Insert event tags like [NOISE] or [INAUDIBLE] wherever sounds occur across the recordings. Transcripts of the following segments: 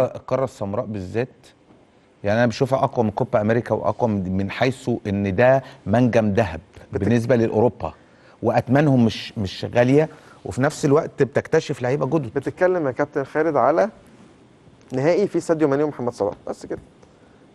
القاره السمراء بالذات يعني انا بشوفها اقوى من كوبا امريكا واقوى من حيث ان ده منجم ذهب بالنسبه لاوروبا واثمانهم مش مش غاليه وفي نفس الوقت بتكتشف لعيبه جدد بتتكلم يا كابتن خالد على نهائي في ساديو ماني ومحمد صلاح بس كده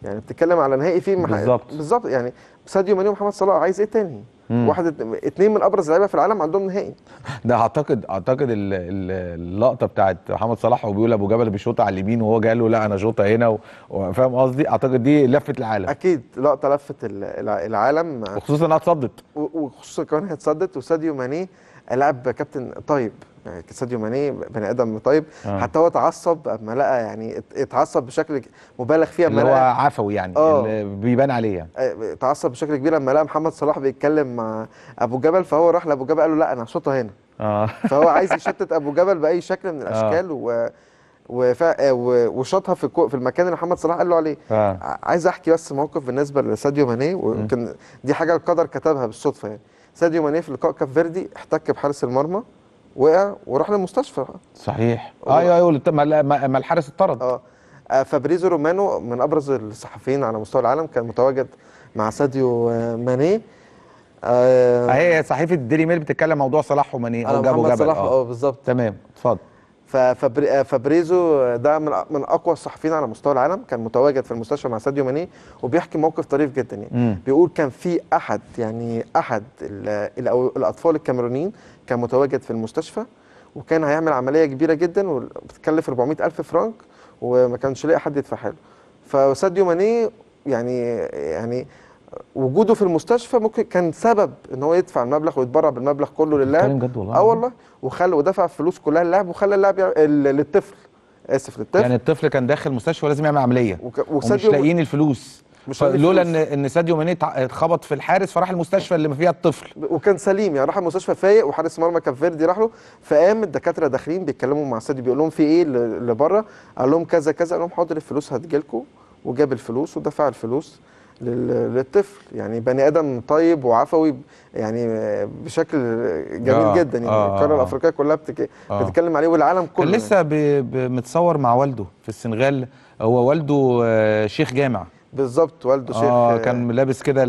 يعني بتتكلم على نهائي في بالظبط بالظبط يعني ساديو ماني ومحمد صلاح عايز ايه تاني؟ مم. واحد اتنين من ابرز اللعيبه في العالم عندهم نهائي [LAUGHS] ده اعتقد اعتقد اللقطه بتاعت محمد صلاح وبيقول ابو جبل بيشوط على اليمين وهو جاي له لا انا شوطه هنا فاهم قصدي اعتقد دي لفت العالم اكيد لقطه لفت العالم وخصوصا انها اتصدت وخصوصا كمان هي اتصدت وساديو ماني لعب كابتن طيب ساديو ماني بني ادم طيب آه. حتى هو اتعصب اما لقى يعني اتعصب بشكل مبالغ فيه اما اللي هو عفوي يعني آه. اللي بيبان عليه يعني آه، اتعصب بشكل كبير اما لقى محمد صلاح بيتكلم مع ابو جبل فهو راح لابو جبل قال له لا انا هشوطها هنا آه. فهو عايز يشتت ابو جبل باي شكل من آه. الاشكال آه. و وفا وشاطها في في المكان اللي محمد صلاح قال له عليه آه. عايز احكي بس موقف بالنسبه لساديو ماني ويمكن دي حاجه القدر كتبها بالصدفه يعني ساديو ماني في لقاء كاب فيردي احتك بحارس المرمى وقع وراح للمستشفى صحيح ايوه ايوه ما الحارس اتطرد آه،, اه فابريزو رومانو من ابرز الصحفيين على مستوى العالم كان متواجد مع ساديو آه، ماني اهي صحيفه ديلي ميل بتتكلم موضوع صلاح وماني او جابو جابوا صلاح اه بالظبط تمام اتفضل فبريزو آه، ده من من اقوى الصحفيين على مستوى العالم كان متواجد في المستشفى مع ساديو ماني وبيحكي موقف طريف جدا يعني بيقول كان في احد يعني احد الاطفال الكاميرونيين كان متواجد في المستشفى وكان هيعمل عمليه كبيره جدا وبتكلف 400 الف فرنك وما كانش لاقي حد يدفعها له فساديو ماني يعني يعني وجوده في المستشفى ممكن كان سبب ان هو يدفع المبلغ ويتبرع بالمبلغ كله للاعب جد والله اه والله وخلى ودفع فلوس كلها للاعب وخلى اللاعب للطفل اسف للطفل يعني الطفل كان داخل مستشفى ولازم يعمل عمليه وك... ومش لاقيين الفلوس لولا ان ان ساديو ماني اتخبط في الحارس فراح المستشفى اللي ما فيها الطفل وكان سليم يعني راح المستشفى فايق وحارس مرمى كان فيردي راح له فقام الدكاتره داخلين بيتكلموا مع ساديو بيقول لهم في ايه اللي بره قال لهم كذا كذا قال لهم حاضر الفلوس هتجي لكم وجاب الفلوس ودفع الفلوس للطفل يعني بني ادم طيب وعفوي يعني بشكل جميل آه جدا يعني آه القاره آه, آه. الافريقيه كلها بتتكلم آه بتتكلم عليه والعالم كله كان لسه يعني متصور مع والده في السنغال هو والده آه، شيخ جامع بالظبط والده شيخ آه كان لابس كده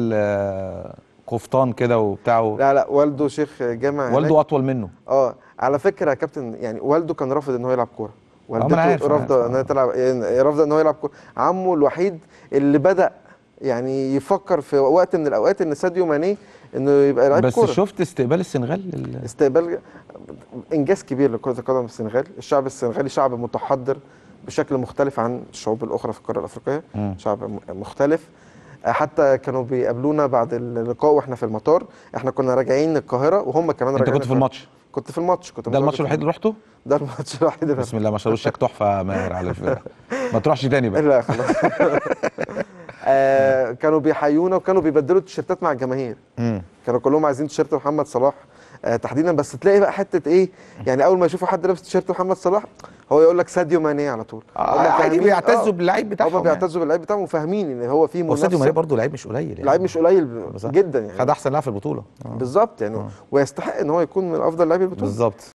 قفطان كده وبتاعه لا لا والده شيخ جامع والده اطول منه اه على فكره يا كابتن يعني والده كان رافض ان هو يلعب كوره آه، والدته رافضه ان هي تلعب يعني رافضه ان هو يلعب كوره عمه الوحيد اللي بدا يعني يفكر في وقت من الاوقات ان ساديو ماني انه يبقى لعيب بس كرة. شفت استقبال السنغال استقبال انجاز كبير لكره القدم السنغال الشعب السنغالي شعب متحضر بشكل مختلف عن الشعوب الاخرى في القاره الافريقيه م. شعب مختلف حتى كانوا بيقابلونا بعد اللقاء واحنا في المطار احنا كنا راجعين القاهره وهم كمان راجعين انت كنت في الماتش كنت في الماتش كنت ده الماتش الوحيد اللي رحته؟ ده الماتش الوحيد بسم الله ما شاء الله وشك تحفه ماهر على فكره ما تروحش تاني بقى لا خلاص [LAUGHS] آه، كانوا بيحيونا وكانوا بيبدلوا التيشيرتات مع الجماهير كانوا كلهم عايزين تيشيرت محمد صلاح آه، تحديدا بس تلاقي بقى حته ايه يعني اول ما يشوفوا حد لابس تيشيرت محمد صلاح هو يقول لك ساديو ماني على طول آه عادي يعني بيعتزوا آه. باللعيب بتاعهم هم يعني. بيعتزوا باللعيب بتاعهم وفاهمين ان هو في منافسه ساديو ماني برضه لعيب مش قليل يعني لعيب مش قليل جدا يعني خد احسن لاعب في البطوله بالظبط يعني ويستحق ان هو يكون من افضل لاعبي البطوله بالظبط